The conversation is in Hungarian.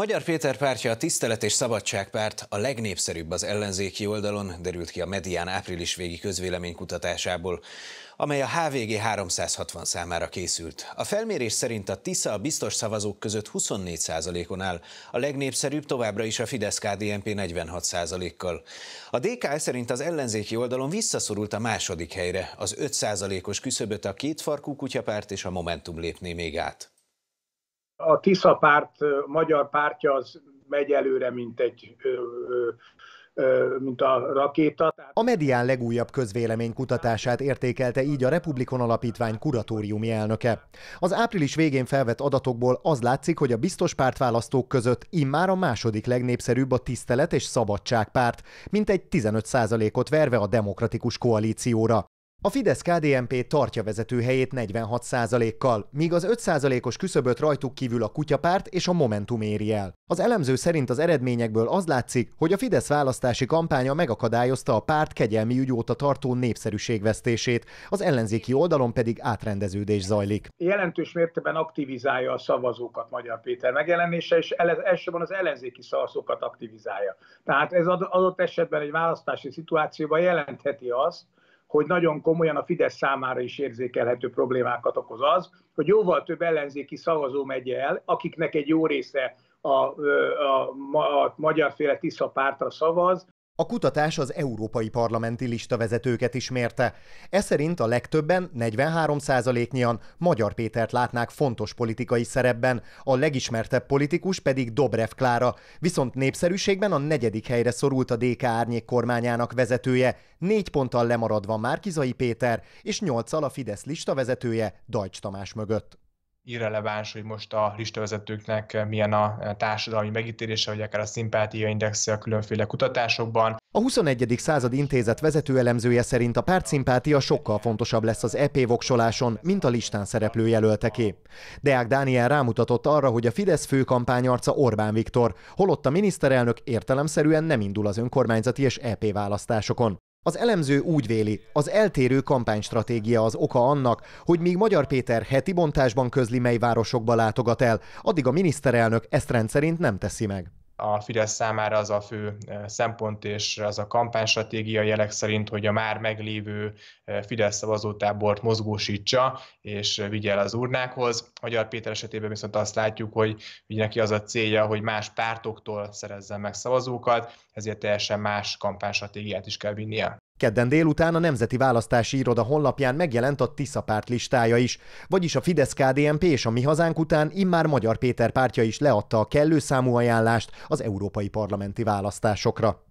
Magyar Péter pártja a Tisztelet és Szabadság párt a legnépszerűbb az ellenzéki oldalon, derült ki a Medián április végi közvéleménykutatásából, amely a HVG 360 számára készült. A felmérés szerint a TISZA a biztos szavazók között 24%-on áll, a legnépszerűbb továbbra is a Fidesz-KDNP 46%-kal. A DK szerint az ellenzéki oldalon visszaszorult a második helyre, az 5%-os küszöböt a kétfarkú kutyapárt és a Momentum lépné még át a Tisza párt, a magyar pártja az megy előre, mint egy mint a rakéta. A medián legújabb közvélemény kutatását értékelte így a Republikon Alapítvány kuratóriumi elnöke. Az április végén felvett adatokból az látszik, hogy a biztos pártválasztók között immár a második legnépszerűbb a tisztelet és szabadság párt, egy 15%-ot verve a demokratikus koalícióra. A fidesz KDMP tartja vezető helyét 46%-kal, míg az 5%-os küszöböt rajtuk kívül a kutyapárt és a Momentum éri el. Az elemző szerint az eredményekből az látszik, hogy a Fidesz választási kampánya megakadályozta a párt kegyelmi ügy óta tartó népszerűségvesztését, az ellenzéki oldalon pedig átrendeződés zajlik. Jelentős mértékben aktivizálja a szavazókat Magyar Péter megjelenése, és elsősorban az ellenzéki szavazókat aktivizálja. Tehát ez adott esetben egy választási szituációban jelentheti azt, hogy nagyon komolyan a Fidesz számára is érzékelhető problémákat okoz az, hogy jóval több ellenzéki szavazó megy el, akiknek egy jó része a, a, a, a magyarféle Tisza pártra szavaz, a kutatás az európai parlamenti vezetőket is mérte. Ez szerint a legtöbben, 43%-nyian Magyar Pétert látnák fontos politikai szerepben, a legismertebb politikus pedig Dobrev Klára, viszont népszerűségben a negyedik helyre szorult a DK árnyék kormányának vezetője, négy ponttal lemaradva Márkizai Péter és nyolccal a Fidesz vezetője Dajcs Tamás mögött irreleváns, hogy most a listavezetőknek milyen a társadalmi megítélése, vagy akár a szimpátiaindexe a különféle kutatásokban. A 21. század intézet vezető elemzője szerint a pártszimpátia sokkal fontosabb lesz az EP voksoláson, mint a listán szereplő jelölteké. Deák Dániel rámutatott arra, hogy a Fidesz kampányarca Orbán Viktor, holott a miniszterelnök értelemszerűen nem indul az önkormányzati és EP választásokon. Az elemző úgy véli, az eltérő kampánystratégia az oka annak, hogy míg Magyar Péter heti bontásban közli, mely városokba látogat el, addig a miniszterelnök ezt rendszerint nem teszi meg a Fidesz számára az a fő e, szempont és az a kampánystratégia jelek szerint, hogy a már meglévő e, Fidesz szavazótábort mozgósítsa és vigye el az urnákhoz. Magyar Péter esetében viszont azt látjuk, hogy ugye neki az a célja, hogy más pártoktól szerezzen meg szavazókat, ezért teljesen más kampánystratégiát is kell vinnie. Kedden délután a Nemzeti Választási Iroda honlapján megjelent a Tisza párt listája is, vagyis a fidesz KDMP és a Mi Hazánk után immár Magyar Péter pártja is leadta a kellő számú ajánlást az európai parlamenti választásokra.